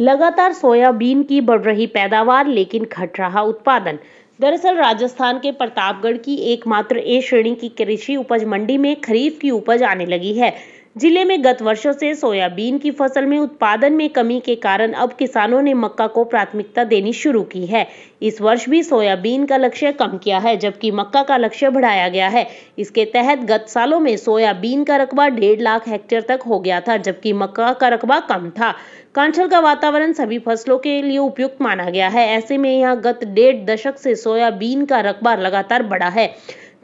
लगातार सोयाबीन की बढ़ रही पैदावार लेकिन घट रहा उत्पादन दरअसल राजस्थान के प्रतापगढ़ की एकमात्र ए श्रेणी की कृषि उपज मंडी में खरीफ की उपज आने लगी है जिले में गत वर्षों से सोयाबीन की फसल में उत्पादन में कमी के कारण अब किसानों ने मक्का को प्राथमिकता देनी शुरू की है इस वर्ष भी सोयाबीन का लक्ष्य कम किया है जबकि मक्का का लक्ष्य बढ़ाया गया है इसके तहत गत सालों में सोयाबीन का रकबा डेढ़ लाख हेक्टेयर तक हो गया था जबकि मक्का का रकबा कम था कांचल का वातावरण सभी फसलों के लिए उपयुक्त माना गया है ऐसे में यहाँ गत डेढ़ दशक से सोयाबीन का रकबा लगातार बढ़ा है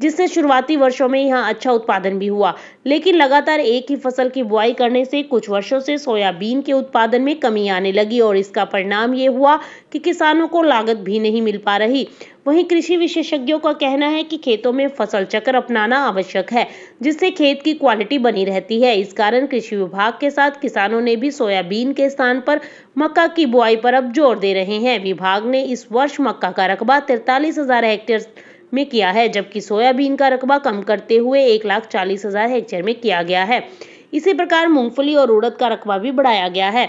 जिससे शुरुआती वर्षों में यहाँ अच्छा उत्पादन भी हुआ लेकिन लगातार एक ही फसल की बुआई करने से कुछ वर्षों से सोयाबीन के उत्पादन में कमी आने लगी और इसका परिणाम ये हुआ कि किसानों को लागत भी नहीं मिल पा रही वहीं कृषि विशेषज्ञों का कहना है कि खेतों में फसल चक्र अपनाना आवश्यक है जिससे खेत की क्वालिटी बनी रहती है इस कारण कृषि विभाग के साथ किसानों ने भी सोयाबीन के स्थान पर मक्का की बुआई पर अब जोर दे रहे हैं विभाग ने इस वर्ष मक्का का रकबा तिरतालीस हजार हेक्टेयर में किया है जबकि सोयाबीन का रकबा कम करते हुए एक लाख चालीस हजार हेक्टेयर में किया गया है इसी प्रकार मूंगफली और उड़द का रकबा भी बढ़ाया गया है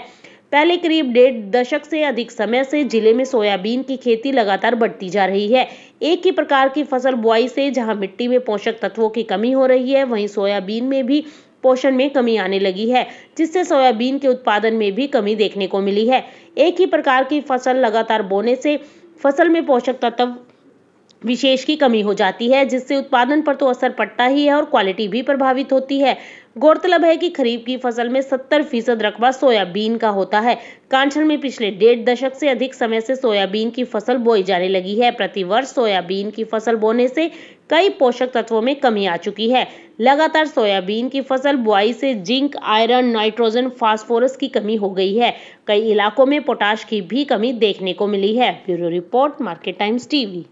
पहले करीब डेढ़ दशक से अधिक समय से जिले में सोयाबीन की खेती लगातार बढ़ती जा रही है एक ही प्रकार की फसल बुआई से जहां मिट्टी में पोषक तत्वों की कमी हो रही है वहीं सोयाबीन में भी पोषण में कमी आने लगी है जिससे सोयाबीन के उत्पादन में भी कमी देखने को मिली है एक ही प्रकार की फसल लगातार बोने से फसल में पोषक तत्व विशेष की कमी हो जाती है जिससे उत्पादन पर तो असर पड़ता ही है और क्वालिटी भी प्रभावित होती है गौरतलब है कि खरीफ की फसल में 70 फीसद रकबा सोयाबीन का होता है कांचन में पिछले डेढ़ दशक से अधिक समय से सोयाबीन की फसल बोई जाने लगी है प्रतिवर्ष सोयाबीन की फसल बोने से कई पोषक तत्वों में कमी आ चुकी है लगातार सोयाबीन की फसल बुआई से जिंक आयरन नाइट्रोजन फास्फोरस की कमी हो गई है कई इलाकों में पोटाश की भी कमी देखने को मिली है bureau report Market Times TV